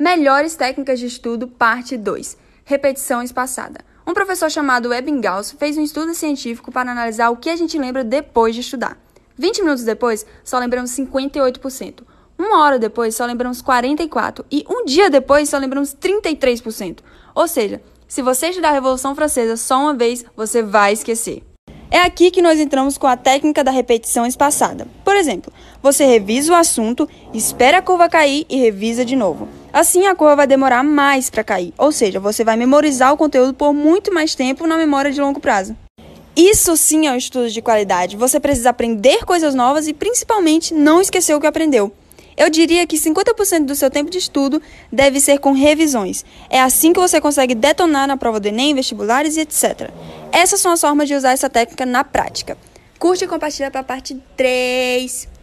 Melhores técnicas de estudo, parte 2. Repetição espaçada. Um professor chamado Ebbinghaus fez um estudo científico para analisar o que a gente lembra depois de estudar. 20 minutos depois, só lembramos 58%. Uma hora depois, só lembramos 44%. E um dia depois, só lembramos 33%. Ou seja, se você estudar a Revolução Francesa só uma vez, você vai esquecer. É aqui que nós entramos com a técnica da repetição espaçada. Por exemplo, você revisa o assunto, espera a curva cair e revisa de novo. Assim, a curva vai demorar mais para cair, ou seja, você vai memorizar o conteúdo por muito mais tempo na memória de longo prazo. Isso sim é um estudo de qualidade. Você precisa aprender coisas novas e, principalmente, não esquecer o que aprendeu. Eu diria que 50% do seu tempo de estudo deve ser com revisões. É assim que você consegue detonar na prova do Enem, vestibulares e etc. Essas são as formas de usar essa técnica na prática. Curte e compartilha para a parte 3.